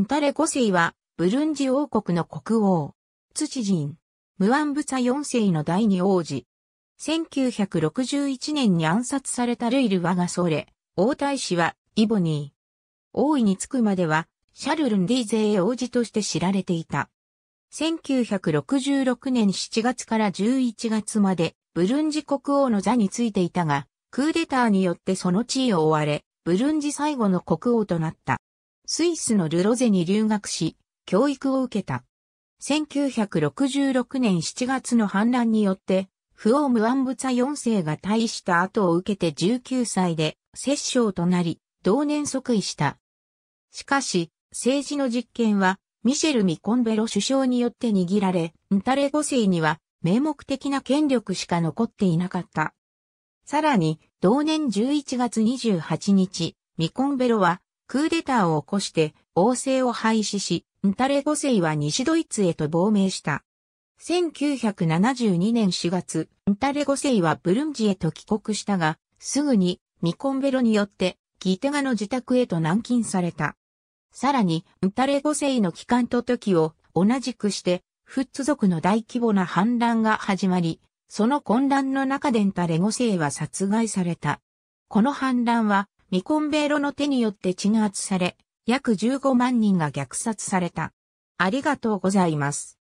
ンタレ5世は、ブルンジ王国の国王。土人。ムアンブツァ4世の第二王子。1961年に暗殺されたルイル・ワがそれ、王太子は、イボニー。王位につくまでは、シャルルン・ディーゼー王子として知られていた。1966年7月から11月まで、ブルンジ国王の座についていたが、クーデターによってその地位を追われ、ブルンジ最後の国王となった。スイスのルロゼに留学し、教育を受けた。1966年7月の反乱によって、フオーム・ワンブツァ4世が退位した後を受けて19歳で摂政となり、同年即位した。しかし、政治の実権は、ミシェル・ミコンベロ首相によって握られ、ンタレ5世には、名目的な権力しか残っていなかった。さらに、同年11月28日、ミコンベロは、クーデターを起こして王政を廃止し、ンタレ5世は西ドイツへと亡命した。1972年4月、ンタレ5世はブルンジへと帰国したが、すぐにミコンベロによってギテガの自宅へと軟禁された。さらに、ンタレ5世の帰還と時を同じくして、フッツ族の大規模な反乱が始まり、その混乱の中でンタレ5世は殺害された。この反乱はミコンベイロの手によって鎮圧され、約15万人が虐殺された。ありがとうございます。